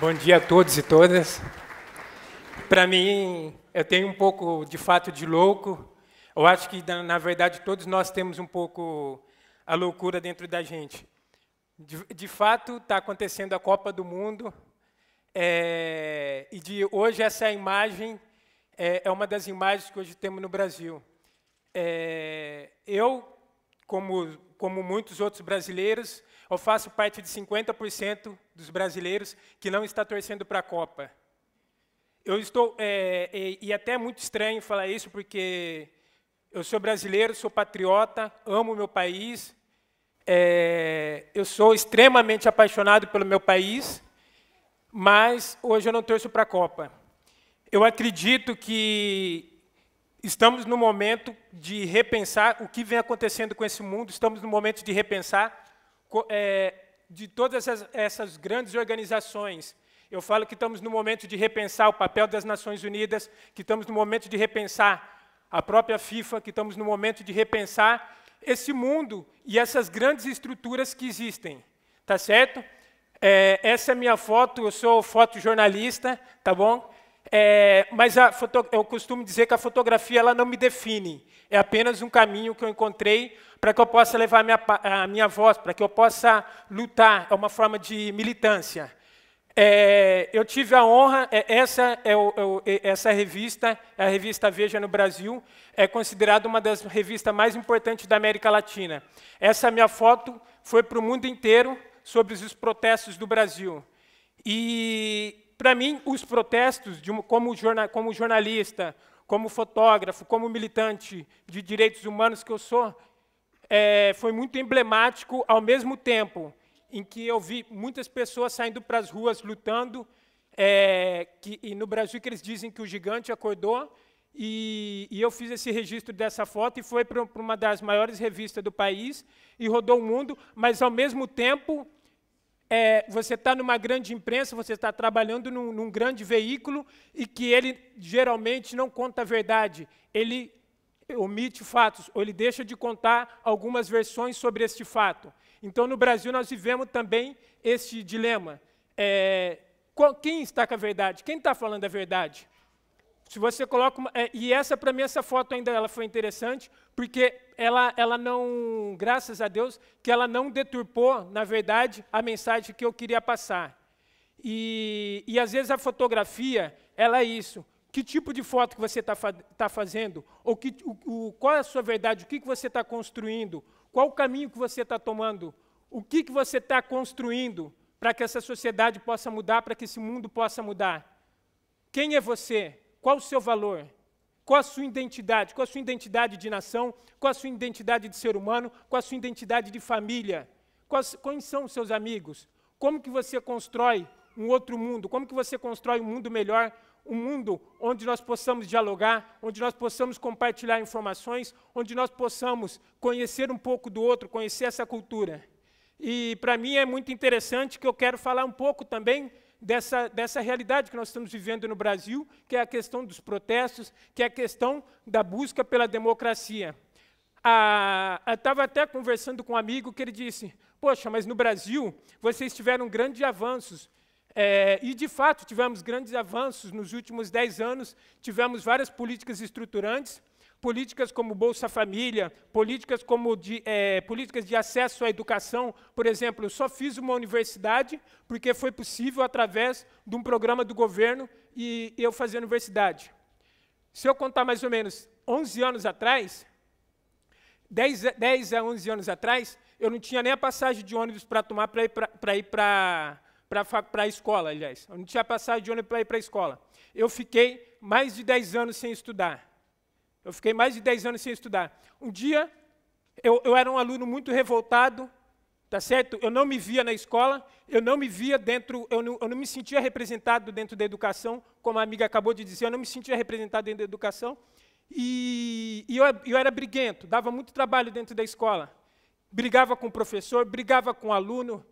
Bom dia a todos e todas. Para mim, eu tenho um pouco de fato de louco. Eu acho que, na verdade, todos nós temos um pouco a loucura dentro da gente. De, de fato, está acontecendo a Copa do Mundo. É, e de hoje, essa imagem é, é, uma das imagens que hoje temos no Brasil. É, eu, como como muitos outros brasileiros, eu faço parte de 50% dos brasileiros que não está torcendo para a Copa. Eu estou é, e, é, e até é muito estranho falar isso porque eu sou brasileiro, sou patriota, amo meu país, é, eu sou extremamente apaixonado pelo meu país, mas hoje eu não torço para a Copa. Eu acredito que Estamos no momento de repensar o que vem acontecendo com esse mundo, estamos no momento de repensar é, de todas essas, essas grandes organizações. Eu falo que estamos no momento de repensar o papel das Nações Unidas, que estamos no momento de repensar a própria FIFA, que estamos no momento de repensar esse mundo e essas grandes estruturas que existem, tá certo? É, essa é a minha foto, eu sou fotojornalista, tá bom? É, mas foto, eu costumo dizer que a fotografia ela não me define. É apenas um caminho que eu encontrei para que eu possa levar a minha, a minha voz, para que eu possa lutar. É uma forma de militância. É, eu tive a honra, é, essa, é o, é o, é, essa revista, é a revista Veja no Brasil, é considerada uma das revistas mais importantes da América Latina. Essa minha foto foi para o mundo inteiro sobre os protestos do Brasil. E para mim, os protestos, como, jorna, como jornalista, como fotógrafo, como militante de direitos humanos que eu sou, é, foi muito emblemático ao mesmo tempo em que eu vi muitas pessoas saindo para as ruas lutando, é, que, e no Brasil que eles dizem que o gigante acordou, e, e eu fiz esse registro dessa foto e foi para uma das maiores revistas do país e rodou o mundo, mas ao mesmo tempo é, você está numa grande imprensa, você está trabalhando num, num, grande veículo e que ele geralmente não conta a verdade, ele omite fatos, ou ele deixa de contar algumas versões sobre este fato. Então, no Brasil, nós vivemos também este dilema. É, qual, quem está com a verdade? Quem está falando a verdade? Se você coloca uma, é, e essa para mim essa foto ainda ela foi interessante porque ela ela não graças a Deus que ela não deturpou na verdade a mensagem que eu queria passar e, e às vezes a fotografia ela é isso que tipo de foto que você está fa tá fazendo ou que o, o, qual é a sua verdade o que que você está construindo qual o caminho que você está tomando o que que você está construindo para que essa sociedade possa mudar para que esse mundo possa mudar quem é você qual o seu valor, qual a sua identidade, qual a sua identidade de nação, qual a sua identidade de ser humano, qual a sua identidade de família, quais, quais são os seus amigos, como que você constrói um outro mundo, como que você constrói um mundo melhor, um mundo onde nós possamos dialogar, onde nós possamos compartilhar informações, onde nós possamos conhecer um pouco do outro, conhecer essa cultura. E para mim é muito interessante que eu quero falar um pouco também dessa, dessa realidade que nós estamos vivendo no Brasil, que é a questão dos protestos, que é a questão da busca pela democracia. Ah, Estava até conversando com um amigo que ele disse: Poxa, mas no Brasil vocês tiveram grandes avanços. É, e, de fato, tivemos grandes avanços nos últimos dez anos, tivemos várias políticas estruturantes, Políticas como Bolsa Família, políticas, como de, é, políticas de acesso à educação. Por exemplo, eu só fiz uma universidade porque foi possível através de um programa do governo e eu fazer universidade. Se eu contar mais ou menos 11 anos atrás, 10, 10 a 11 anos atrás, eu não tinha nem a passagem de ônibus para tomar para ir para para a escola, aliás. Eu não tinha passagem de ônibus para ir para a escola. Eu fiquei mais de 10 anos sem estudar. Eu fiquei mais de 10 anos sem estudar. Um dia, eu, eu era um aluno muito revoltado, tá certo? Eu não me via na escola, eu não me via dentro, eu não, eu não me sentia representado dentro da educação, como a amiga acabou de dizer, eu não me sentia representado dentro da educação. E, e eu, eu era briguento, dava muito trabalho dentro da escola. Brigava com o professor, brigava com o aluno.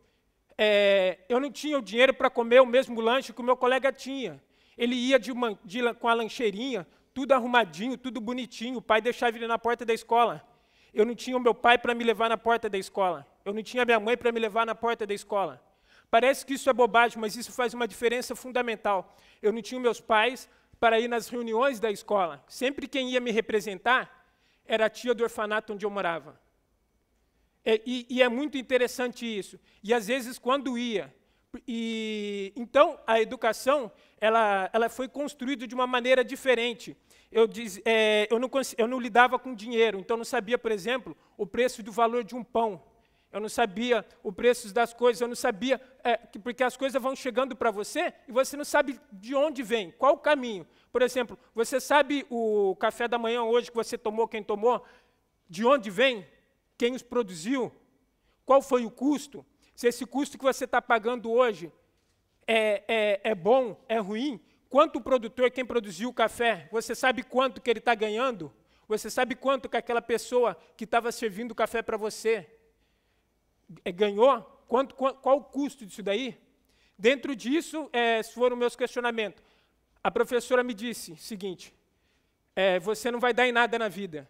É, eu não tinha o dinheiro para comer o mesmo lanche que o meu colega tinha. Ele ia de uma, de, com a lancheirinha, tudo arrumadinho, tudo bonitinho. O pai deixava ele na porta da escola. Eu não tinha o meu pai para me levar na porta da escola. Eu não tinha minha mãe para me levar na porta da escola. Parece que isso é bobagem, mas isso faz uma diferença fundamental. Eu não tinha meus pais para ir nas reuniões da escola. Sempre quem ia me representar era a tia do orfanato onde eu morava. É, e, e, é muito interessante isso. E às vezes quando ia, e então a educação ela, ela foi construída de uma maneira diferente eu, diz, é, eu, não, eu não lidava com dinheiro, então não sabia, por exemplo, o preço do valor de um pão. Eu não sabia o preço das coisas, eu não sabia, é, que, porque as coisas vão chegando para você e você não sabe de onde vem, qual o caminho. Por exemplo, você sabe o café da manhã hoje que você tomou, quem tomou, de onde vem, quem os produziu, qual foi o custo, se esse custo que você está pagando hoje é, é, é bom, é ruim, Quanto o produtor, quem produziu o café, você sabe quanto que ele está ganhando? Você sabe quanto que aquela pessoa que estava servindo o café para você eh, ganhou? Quanto, qual, qual, o custo disso daí? Dentro disso, é, foram meus questionamentos. A professora me disse o seguinte, é, você não vai dar em nada na vida.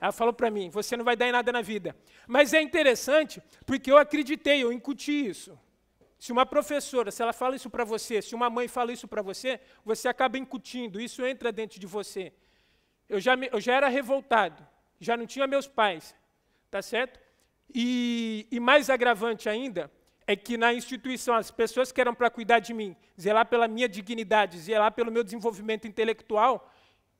Ela falou para mim, você não vai dar em nada na vida. Mas é interessante, porque eu acreditei, eu incuti isso. Se uma professora, se ela fala isso para você, se uma mãe fala isso para você, você acaba incutindo, isso entra dentro de você. Eu já, me, eu já era revoltado, já não tinha meus pais, tá certo? E, e mais agravante ainda é que na instituição as pessoas que eram para cuidar de mim, zelar pela minha dignidade, zelar pelo meu desenvolvimento intelectual,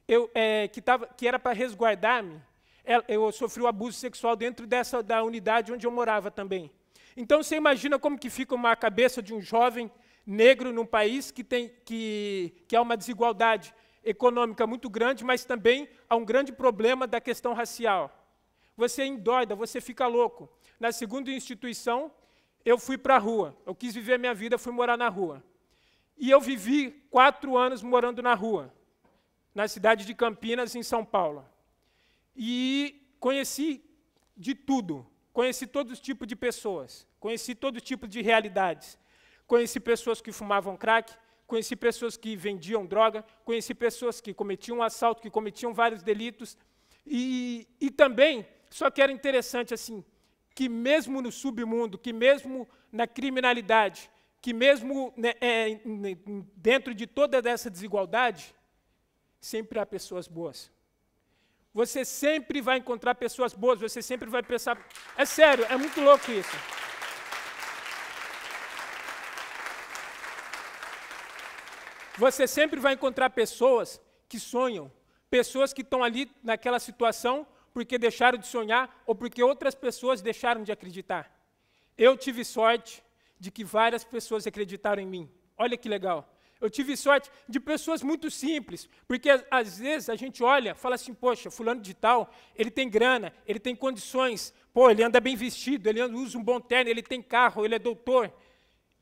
eu, é, que, tava, que era para resguardar-me, é, eu sofri o um abuso sexual dentro dessa da unidade onde eu morava também. Então você imagina como que fica uma cabeça de um jovem negro num país que tem que, que há uma desigualdade econômica muito grande, mas também há um grande problema da questão racial. Você endoida, você fica louco. Na segunda instituição, eu fui para a rua. Eu quis viver a minha vida, fui morar na rua. E eu vivi quatro anos morando na rua, na cidade de Campinas, em São Paulo. E conheci de tudo. Conheci todo tipo de pessoas, conheci todo tipo de realidades. Conheci pessoas que fumavam crack, conheci pessoas que vendiam droga, conheci pessoas que cometiam assalto, que cometiam vários delitos. E, e também, só que era interessante assim, que mesmo no submundo, que mesmo na criminalidade, que mesmo né, é, dentro de toda essa desigualdade, sempre há pessoas boas. Você sempre vai encontrar pessoas boas, você sempre vai pensar. É sério, é muito louco isso. Você sempre vai encontrar pessoas que sonham, pessoas que estão ali naquela situação porque deixaram de sonhar ou porque outras pessoas deixaram de acreditar. Eu tive sorte de que várias pessoas acreditaram em mim. Olha que legal. Eu tive sorte de pessoas muito simples, porque às vezes a gente olha, fala assim, poxa, fulano de tal, ele tem grana, ele tem condições, pô, ele anda bem vestido, ele usa um bom terno, ele tem carro, ele é doutor.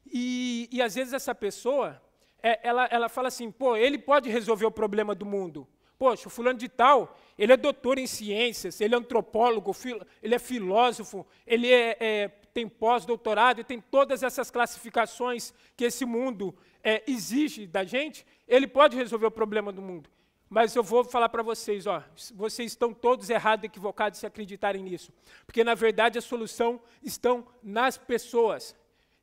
E, e às vezes essa pessoa, é, ela, ela fala assim, pô, ele pode resolver o problema do mundo. Poxa, o fulano de tal, ele é doutor em ciências, ele é antropólogo, ele é filósofo, ele é, é tem pós-doutorado e tem todas essas classificações que esse mundo é, exige da gente, ele pode resolver o problema do mundo. Mas eu vou falar para vocês, ó, vocês estão todos errados, e equivocados se acreditarem nisso. Porque, na verdade, a solução estão nas pessoas.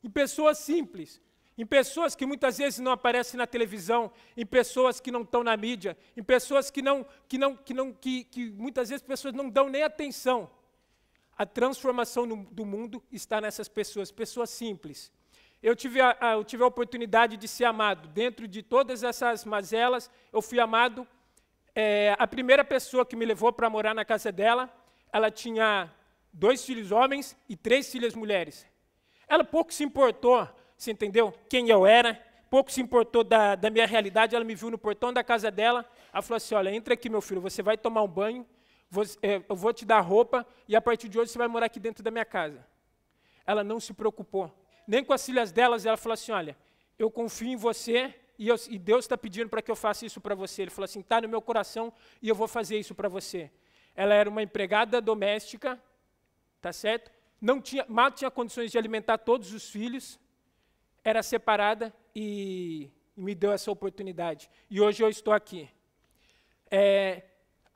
Em pessoas simples, em pessoas que muitas vezes não aparecem na televisão, em pessoas que não estão na mídia, em pessoas que não, que não, que não, que, que muitas vezes pessoas não dão nem atenção. A transformação do mundo está nessas pessoas, pessoas simples. Eu tive a, a, eu tive a oportunidade de ser amado. Dentro de todas essas mazelas, eu fui amado. É, a primeira pessoa que me levou para morar na casa dela, ela tinha dois filhos homens e três filhas mulheres. Ela pouco se importou, você entendeu? Quem eu era, pouco se importou da, da minha realidade. Ela me viu no portão da casa dela. Ela falou assim: Olha, entra aqui, meu filho, você vai tomar um banho é, eu vou te dar roupa e a partir de hoje você vai morar aqui dentro da minha casa. Ela não se preocupou. Nem com as filhas delas, ela falou assim: olha, eu confio em você e, eu, e Deus está pedindo para que eu faça isso para você. Ele falou assim: está no meu coração e eu vou fazer isso para você. Ela era uma empregada doméstica, tá certo? Não tinha, mal tinha condições de alimentar todos os filhos, era separada e, e me deu essa oportunidade. E hoje eu estou aqui. É,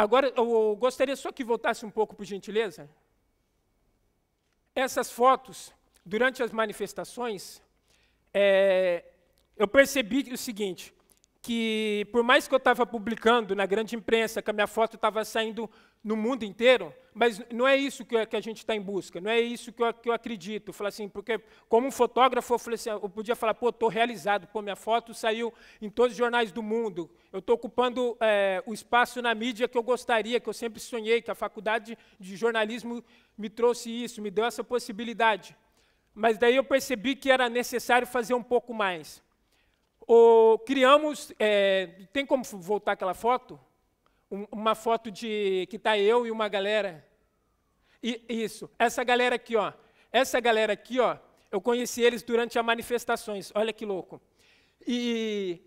Agora, eu gostaria só que voltasse um pouco, por gentileza. Essas fotos, durante as manifestações, é, eu percebi o seguinte, que por mais que eu estava publicando na grande imprensa, que a minha foto estava saindo no mundo inteiro, mas não é isso que, que a gente está em busca, não é isso que eu, que eu acredito. Falar assim, porque como um fotógrafo, eu, assim, eu podia falar, pô, estou realizado, pô, minha foto saiu em todos os jornais do mundo, eu estou ocupando é, o espaço na mídia que eu gostaria, que eu sempre sonhei, que a faculdade de jornalismo me trouxe isso, me deu essa possibilidade. Mas daí eu percebi que era necessário fazer um pouco mais. O criamos, é, tem como voltar aquela foto? uma foto de que está eu e uma galera. E isso, essa galera aqui, ó. Essa galera aqui, ó, eu conheci eles durante as manifestações. Olha que louco. E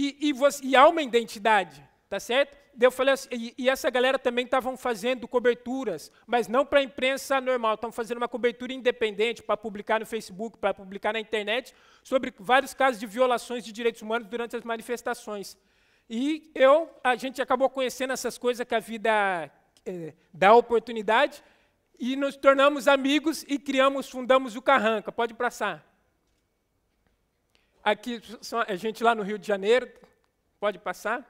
e, e, você, e há uma identidade, tá certo? Eu falei assim, e, e, essa galera também estavam fazendo coberturas, mas não para a imprensa normal, estavam fazendo uma cobertura independente para publicar no Facebook, para publicar na internet, sobre vários casos de violações de direitos humanos durante as manifestações. E eu, a gente acabou conhecendo essas coisas que a vida é, dá oportunidade e nos tornamos amigos e criamos, fundamos o Carranca. Pode passar. Aqui a gente lá no Rio de Janeiro, pode passar.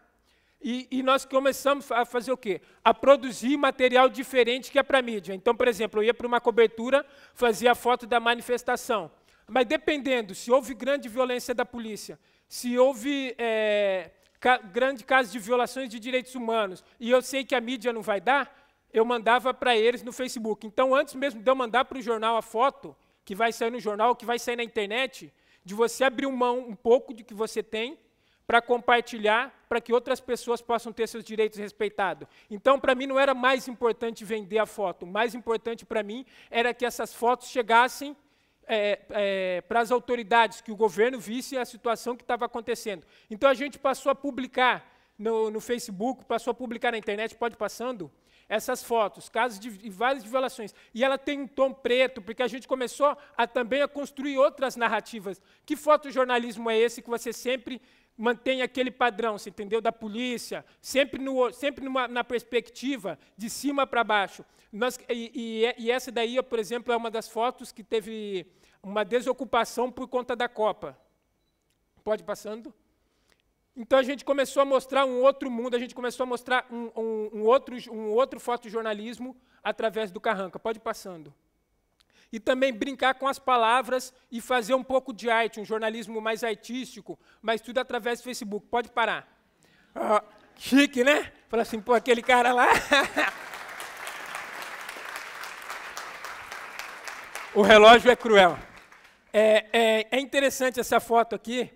E, e, nós começamos a fazer o quê? A produzir material diferente que é para a mídia. Então, por exemplo, eu ia para uma cobertura, fazia a foto da manifestação. Mas dependendo, se houve grande violência da polícia, se houve é, grande caso de violações de direitos humanos, e eu sei que a mídia não vai dar, eu mandava para eles no Facebook. Então, antes mesmo de eu mandar para o jornal a foto, que vai sair no jornal, que vai sair na internet, de você abrir mão um pouco do que você tem para compartilhar, para que outras pessoas possam ter seus direitos respeitados. Então, para mim, não era mais importante vender a foto. O mais importante para mim era que essas fotos chegassem é, é, para as autoridades que o governo visse a situação que estava acontecendo. Então a gente passou a publicar no, no Facebook, passou a publicar na internet, pode passando, essas fotos, casos de, de várias violações. E ela tem um tom preto, porque a gente começou a, também a construir outras narrativas. Que fotojornalismo é esse que você sempre mantém aquele padrão, você entendeu? Da polícia, sempre, no, sempre numa, na perspectiva de cima para baixo. Nós, e, e, e, essa daí, por exemplo, é uma das fotos que teve uma desocupação por conta da Copa. Pode passando? Então a gente começou a mostrar um outro mundo, a gente começou a mostrar um, um, um outro, um outro fotojornalismo através do Carranca. Pode ir passando. E também brincar com as palavras e fazer um pouco de arte, um jornalismo mais artístico, mas tudo através do Facebook. Pode parar. Ah, chique, né? Fala assim, pô, aquele cara lá. o relógio é cruel. É, é, é interessante essa foto aqui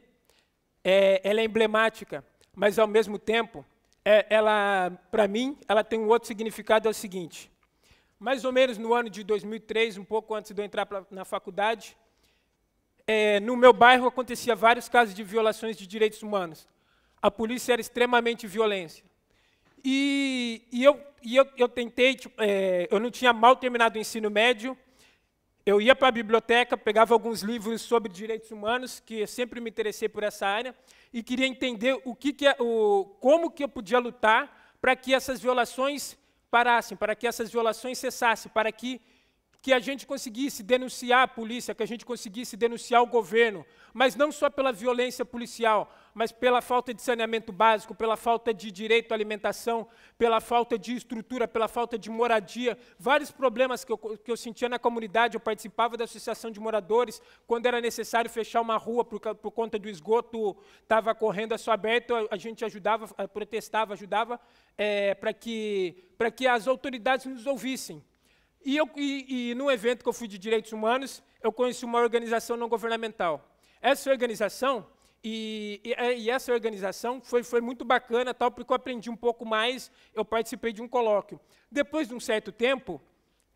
é, ela é emblemática, mas ao mesmo tempo, é, ela, para mim, ela tem um outro significado, é o seguinte. Mais ou menos no ano de 2003, um pouco antes de eu entrar pra, na faculdade, é, no meu bairro acontecia vários casos de violações de direitos humanos. A polícia era extremamente violenta. E, e, eu, e eu, eu tentei, tipo, é, eu não tinha mal terminado o ensino médio, eu ia para a biblioteca, pegava alguns livros sobre direitos humanos, que sempre me interessei por essa área, e queria entender o que, que é, o, como que eu podia lutar para que essas violações parassem, para que essas violações cessassem, para que que a gente conseguisse denunciar a polícia, que a gente conseguisse denunciar o governo, mas não só pela violência policial, mas pela falta de saneamento básico, pela falta de direito à alimentação, pela falta de estrutura, pela falta de moradia, vários problemas que eu, que eu sentia na comunidade. Eu participava da associação de moradores, quando era necessário fechar uma rua por, por conta do esgoto, estava correndo a sua aberta, a gente ajudava, protestava, ajudava, é, para que, que as autoridades nos ouvissem. E, eu, e, e num evento que eu fui de direitos humanos, eu conheci uma organização não governamental. Essa organização, e, e, é, e essa organização foi, foi, muito bacana, tal, porque eu aprendi um pouco mais, eu participei de um colóquio. Depois de um certo tempo,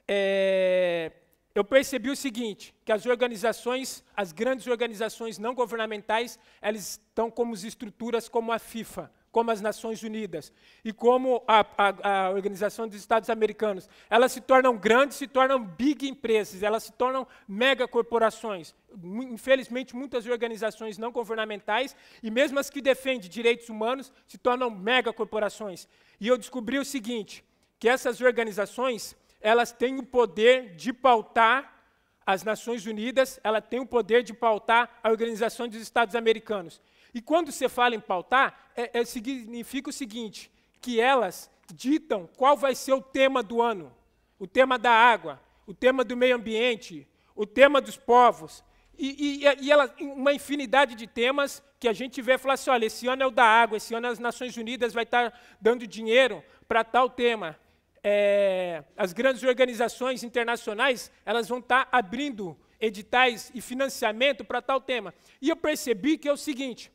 é, eu percebi o seguinte, que as organizações, as grandes organizações não governamentais, elas estão como estruturas como a FIFA como as Nações Unidas e como a, a, a, Organização dos Estados Americanos, elas se tornam grandes, se tornam big empresas, elas se tornam mega corporações. Infelizmente, muitas organizações não governamentais e mesmo as que defendem direitos humanos se tornam mega corporações. E eu descobri o seguinte, que essas organizações, elas têm o poder de pautar as Nações Unidas, ela tem o poder de pautar a Organização dos Estados Americanos. E quando você fala em pautar, é, é, significa o seguinte: que elas ditam qual vai ser o tema do ano, o tema da água, o tema do meio ambiente, o tema dos povos, e, e, e ela, uma infinidade de temas que a gente vê e fala assim: olha, esse ano é o da água, esse ano as Nações Unidas vai estar tá dando dinheiro para tal tema. É, as grandes organizações internacionais elas vão estar tá abrindo editais e financiamento para tal tema. E eu percebi que é o seguinte: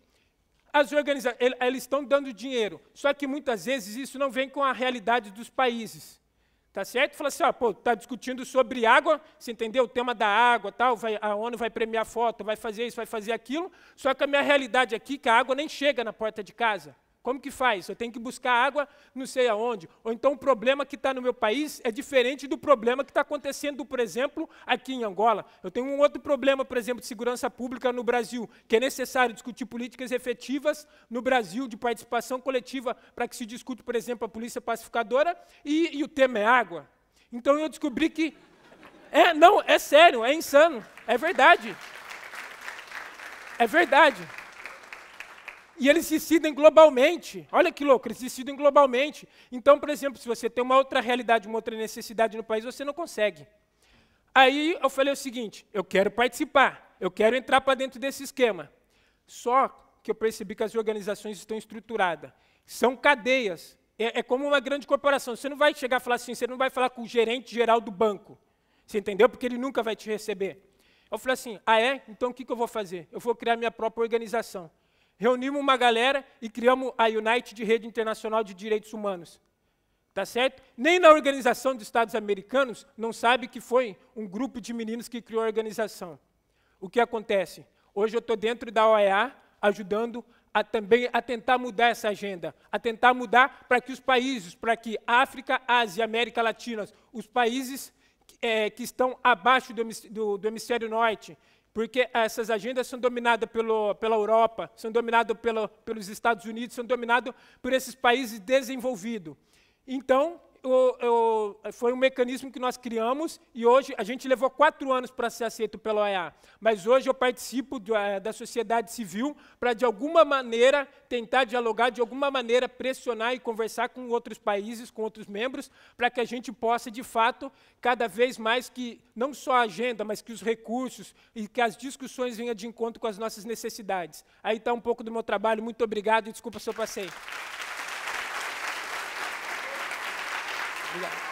as organizações, eles estão dando dinheiro, só que muitas vezes isso não vem com a realidade dos países. Tá certo? Fala assim, ó, pô, tá discutindo sobre água, você entendeu o tema da água, tal, vai, a ONU vai premiar foto, vai fazer isso, vai fazer aquilo, só que a minha realidade aqui é que a água nem chega na porta de casa. Como que faz? Eu tenho que buscar água não sei aonde. Ou então o problema que está no meu país é diferente do problema que está acontecendo, por exemplo, aqui em Angola. Eu tenho um outro problema, por exemplo, de segurança pública no Brasil, que é necessário discutir políticas efetivas no Brasil de participação coletiva para que se discute, por exemplo, a polícia pacificadora e, e o tema é água. Então eu descobri que. É, não, é sério, é insano. É verdade. É verdade. E eles se decidem globalmente. Olha que louco, eles se decidem globalmente. Então, por exemplo, se você tem uma outra realidade, uma outra necessidade no país, você não consegue. Aí eu falei o seguinte: eu quero participar, eu quero entrar para dentro desse esquema. Só que eu percebi que as organizações estão estruturadas. São cadeias. É, é como uma grande corporação. Você não vai chegar a falar assim, você não vai falar com o gerente geral do banco. Você entendeu? Porque ele nunca vai te receber. Eu falei assim: ah, é? Então o que, que eu vou fazer? Eu vou criar minha própria organização reunimos uma galera e criamos a United de Rede Internacional de Direitos Humanos. Tá certo? Nem na Organização dos Estados Americanos não sabe que foi um grupo de meninos que criou a organização. O que acontece? Hoje eu estou dentro da OEA ajudando a, também a tentar mudar essa agenda, a tentar mudar para que os países, para que África, Ásia, América Latina, os países é, que estão abaixo do, do, do hemisfério norte, porque essas agendas são dominadas pelo, pela Europa, são dominadas pelo, pelos Estados Unidos, são dominadas por esses países desenvolvidos. Então, o, o, foi um mecanismo que nós criamos e hoje a gente levou quatro anos para ser aceito pela OEA. Mas hoje eu participo do, eh, da sociedade civil para, de alguma maneira, tentar dialogar, de alguma maneira, pressionar e conversar com outros países, com outros membros, para que a gente possa, de fato, cada vez mais que não só a agenda, mas que os recursos e que as discussões venham de encontro com as nossas necessidades. Aí está um pouco do meu trabalho. Muito obrigado e desculpa se eu passei. Obrigado.